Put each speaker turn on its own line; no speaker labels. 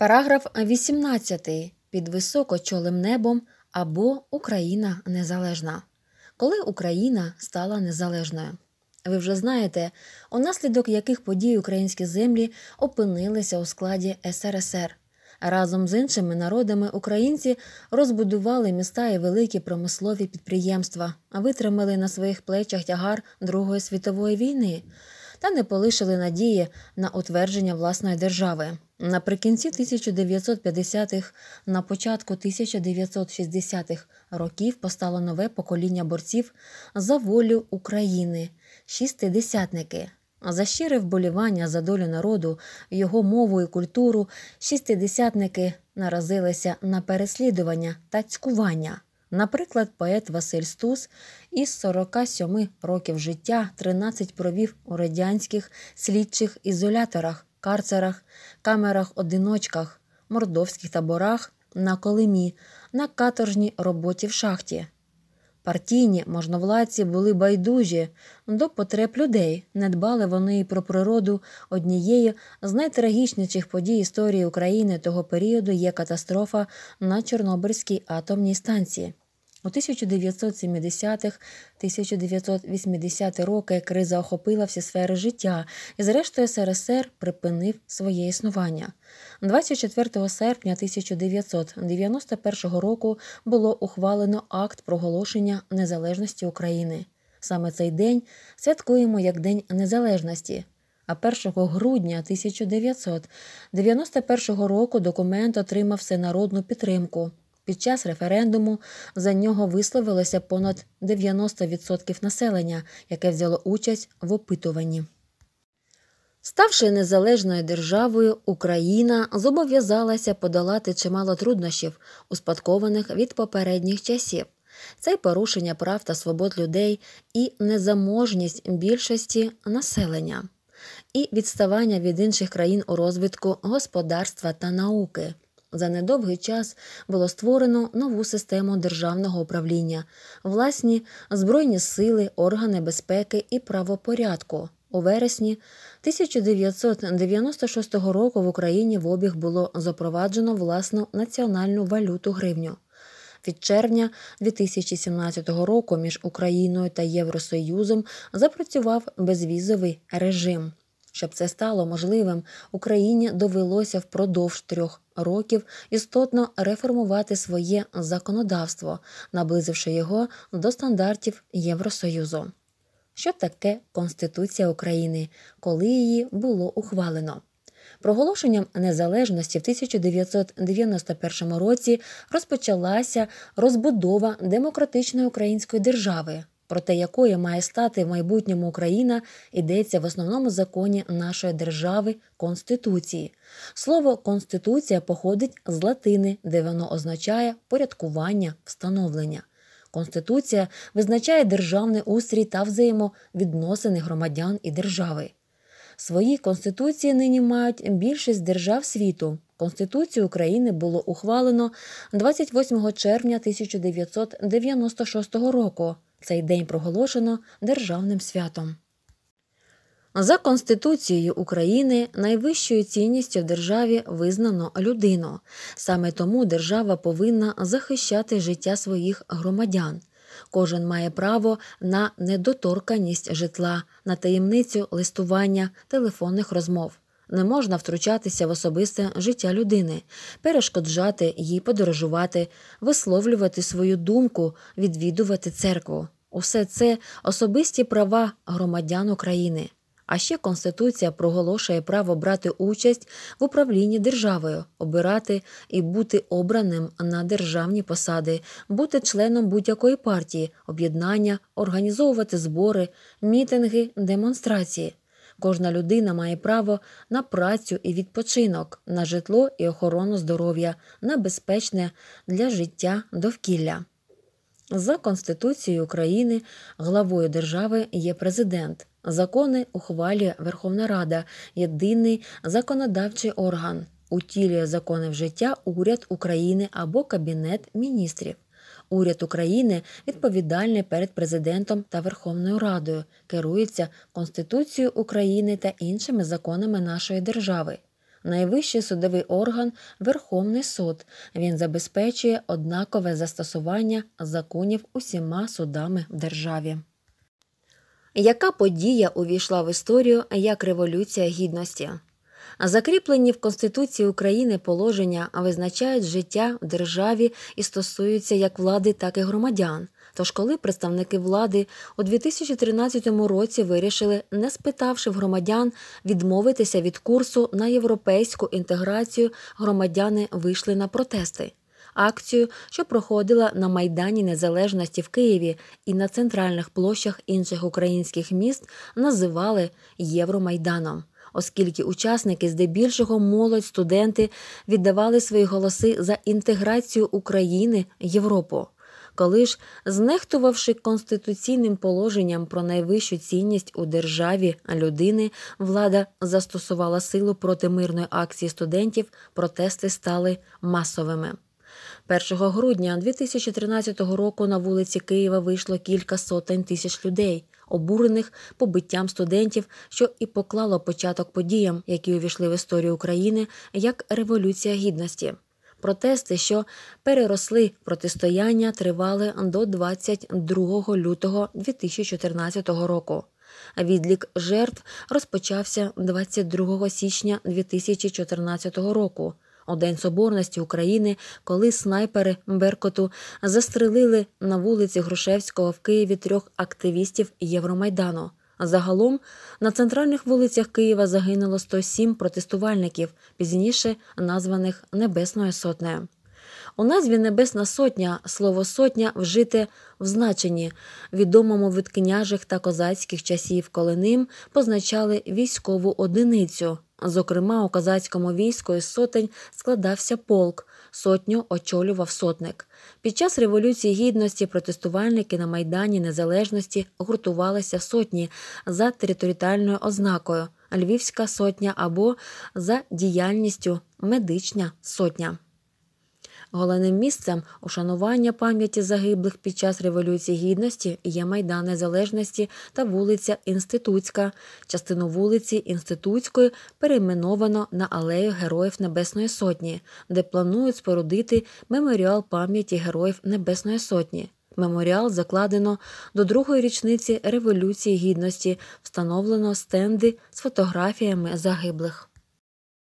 Параграф 18. Під високочолим небом або Україна незалежна. Коли Україна стала незалежною. Ви вже знаєте, унаслідок яких подій українські землі опинилися у складі СРСР. Разом з іншими народами українці розбудували міста і великі промислові підприємства, витримали на своїх плечах тягар Другої світової війни та не полишили надії на утвердження власної держави. Наприкінці 1950-х, на початку 1960-х років постало нове покоління борців за волю України, шістидесятники. За щире вболівання за долю народу, його мову і культуру шістидесятники наразилися на переслідування та цькування. Наприклад, поет Василь Стус із 47 років життя 13 провів у радянських слідчих ізоляторах, карцерах, камерах, одиночках, мордовських таборах, на Колимі, на каторжній роботі в шахті. Партійні можновладці були байдужі до потреб людей, не дбали вони і про природу однією з найтрагічніших подій історії України того періоду є катастрофа на Чорнобильській атомній станції. У 1970-х, 1980 роки криза охопила всі сфери життя, і, зрештою, СРСР припинив своє існування. 24 серпня 1991 року було ухвалено акт проголошення незалежності України. Саме цей день святкуємо як День Незалежності. А 1 грудня 1991 року документ отримав всенародну підтримку. Під час референдуму за нього висловилося понад 90% населення, яке взяло участь в опитуванні. Ставши незалежною державою, Україна зобов'язалася подолати чимало труднощів, успадкованих від попередніх часів. Це порушення прав та свобод людей і незаможність більшості населення, і відставання від інших країн у розвитку господарства та науки. За недовгий час було створено нову систему державного управління, власні збройні сили, органи безпеки і правопорядку. У вересні 1996 року в Україні в обіг було запроваджено власну національну валюту гривню. Від червня 2017 року між Україною та Євросоюзом запрацював безвізовий режим. Щоб це стало можливим, Україні довелося впродовж трьох років істотно реформувати своє законодавство, наблизивши його до стандартів Євросоюзу. Що таке Конституція України, коли її було ухвалено? Проголошенням незалежності в 1991 році розпочалася розбудова демократичної української держави про те, якою має стати в майбутньому Україна, йдеться в основному законі нашої держави Конституції. Слово Конституція походить з латини, де воно означає порядкування, встановлення. Конституція визначає державний устрій та взаємовідносини громадян і держави. Свої конституції нині мають більшість держав світу. Конституцію України було ухвалено 28 червня 1996 року. Цей день проголошено державним святом. За Конституцією України найвищою цінністю в державі визнано людину. Саме тому держава повинна захищати життя своїх громадян. Кожен має право на недоторканність житла, на таємницю листування телефонних розмов не можна втручатися в особисте життя людини, перешкоджати їй подорожувати, висловлювати свою думку, відвідувати церкву. Усе це особисті права громадян України. А ще Конституція проголошує право брати участь в управлінні державою, обирати і бути обраним на державні посади, бути членом будь-якої партії, об'єднання, організовувати збори, мітинги, демонстрації. Кожна людина має право на працю і відпочинок, на житло і охорону здоров'я, на безпечне для життя довкілля. За Конституцією України главою держави є президент. Закони ухвалює Верховна Рада, єдиний законодавчий орган, утілює закони в життя уряд України або Кабінет міністрів. Уряд України відповідальний перед президентом та Верховною Радою, керується Конституцією України та іншими законами нашої держави. Найвищий судовий орган Верховний суд. Він забезпечує однакове застосування законів усіма судами в державі. Яка подія увійшла в історію як Революція Гідності? Закріплені в Конституції України положення визначають життя в державі і стосуються як влади, так і громадян. Тож, коли представники влади у 2013 році вирішили, не спитавши в громадян, відмовитися від курсу на європейську інтеграцію, громадяни вийшли на протести. Акцію, що проходила на Майдані Незалежності в Києві і на центральних площах інших українських міст, називали Євромайданом оскільки учасники здебільшого молодь студенти віддавали свої голоси за інтеграцію України Європу. Коли ж, знехтувавши конституційним положенням про найвищу цінність у державі людини, влада застосувала силу проти мирної акції студентів, протести стали масовими. 1 грудня 2013 року на вулиці Києва вийшло кілька сотень тисяч людей обурених побиттям студентів, що і поклало початок подіям, які увійшли в історію України як революція гідності. Протести, що переросли протистояння, тривали до 22 лютого 2014 року. Відлік жертв розпочався 22 січня 2014 року у День Соборності України, коли снайпери Беркоту застрелили на вулиці Грушевського в Києві трьох активістів Євромайдану. Загалом на центральних вулицях Києва загинуло 107 протестувальників, пізніше названих Небесною Сотнею. У назві Небесна Сотня слово сотня вжите в значенні, відомому від княжих та козацьких часів, коли ним позначали військову одиницю. Зокрема, у казацькому війську із сотень складався полк, сотню очолював сотник. Під час революції гідності протестувальники на Майдані Незалежності гуртувалися сотні за територіальною ознакою Львівська сотня або за діяльністю медичня сотня. Головним місцем ушанування пам'яті загиблих під час Революції Гідності є Майдан Незалежності та вулиця Інститутська. Частину вулиці Інститутської перейменовано на алею Героїв Небесної Сотні, де планують спорудити меморіал пам'яті Героїв Небесної Сотні. Меморіал закладено до другої річниці Революції Гідності, встановлено стенди з фотографіями загиблих.